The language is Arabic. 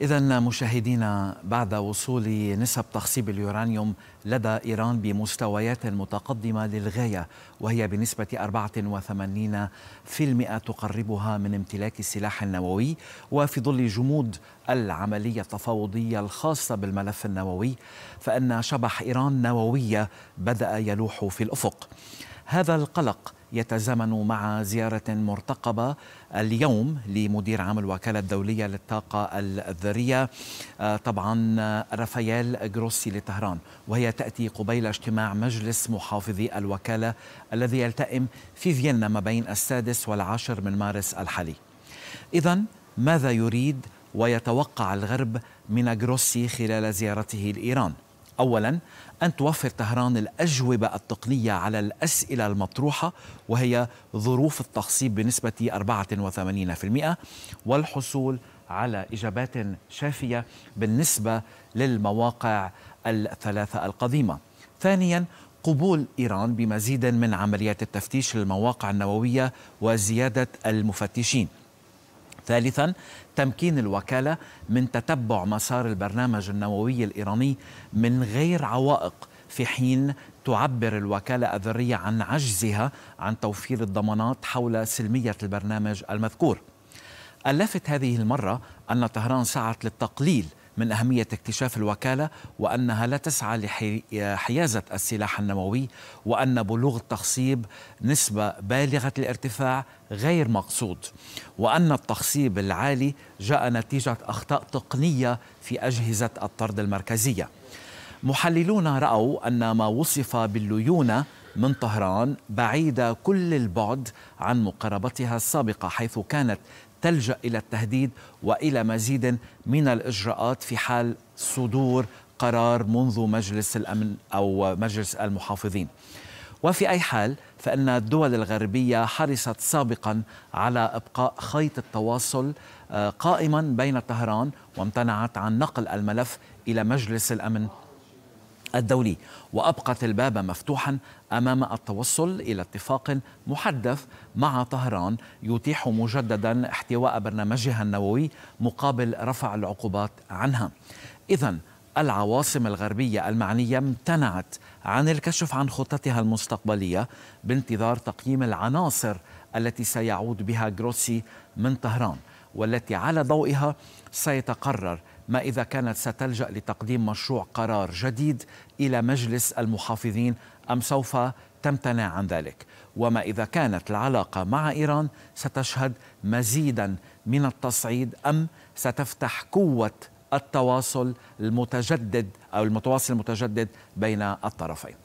إذا مشاهدينا بعد وصول نسب تخصيب اليورانيوم لدى إيران بمستويات متقدمة للغاية وهي بنسبة 84% تقربها من امتلاك السلاح النووي وفي ظل جمود العملية التفاوضية الخاصة بالملف النووي فإن شبح إيران نووية بدأ يلوح في الأفق هذا القلق يتزامن مع زيارة مرتقبة اليوم لمدير عام الوكالة الدولية للطاقة الذرية آه، طبعا رافائيل جروسي لطهران وهي تأتي قبيل اجتماع مجلس محافظي الوكالة الذي يلتئم في فيينا ما بين السادس والعاشر من مارس الحالي إذا ماذا يريد ويتوقع الغرب من جروسي خلال زيارته لإيران؟ أولا أن توفر طهران الأجوبة التقنية على الأسئلة المطروحة وهي ظروف التخصيب بنسبة 84% والحصول على إجابات شافية بالنسبة للمواقع الثلاثة القديمة ثانيا قبول إيران بمزيد من عمليات التفتيش للمواقع النووية وزيادة المفتشين ثالثا تمكين الوكالة من تتبع مسار البرنامج النووي الإيراني من غير عوائق في حين تعبر الوكالة الذرية عن عجزها عن توفير الضمانات حول سلمية البرنامج المذكور. ألفت هذه المرة أن طهران سعت للتقليل من أهمية اكتشاف الوكالة وأنها لا تسعى لحيازة السلاح النووي وأن بلوغ التخصيب نسبة بالغة الارتفاع غير مقصود وأن التخصيب العالي جاء نتيجة أخطاء تقنية في أجهزة الطرد المركزية محللون رأوا أن ما وصف بالليونة من طهران بعيدة كل البعد عن مقاربتها السابقة حيث كانت تلجأ إلى التهديد وإلى مزيد من الإجراءات في حال صدور قرار منذ مجلس الأمن أو مجلس المحافظين وفي أي حال فإن الدول الغربية حرصت سابقا على إبقاء خيط التواصل آه، قائما بين طهران وامتنعت عن نقل الملف إلى مجلس الأمن الدولي وأبقت الباب مفتوحا أمام التوصل إلى اتفاق محدث مع طهران يتيح مجددا احتواء برنامجها النووي مقابل رفع العقوبات عنها إذا العواصم الغربية المعنية امتنعت عن الكشف عن خطتها المستقبلية بانتظار تقييم العناصر التي سيعود بها جروسي من طهران والتي على ضوئها سيتقرر ما إذا كانت ستلجأ لتقديم مشروع قرار جديد إلى مجلس المحافظين أم سوف تمتنع عن ذلك وما إذا كانت العلاقة مع إيران ستشهد مزيدا من التصعيد أم ستفتح قوة التواصل المتجدد أو المتواصل المتجدد بين الطرفين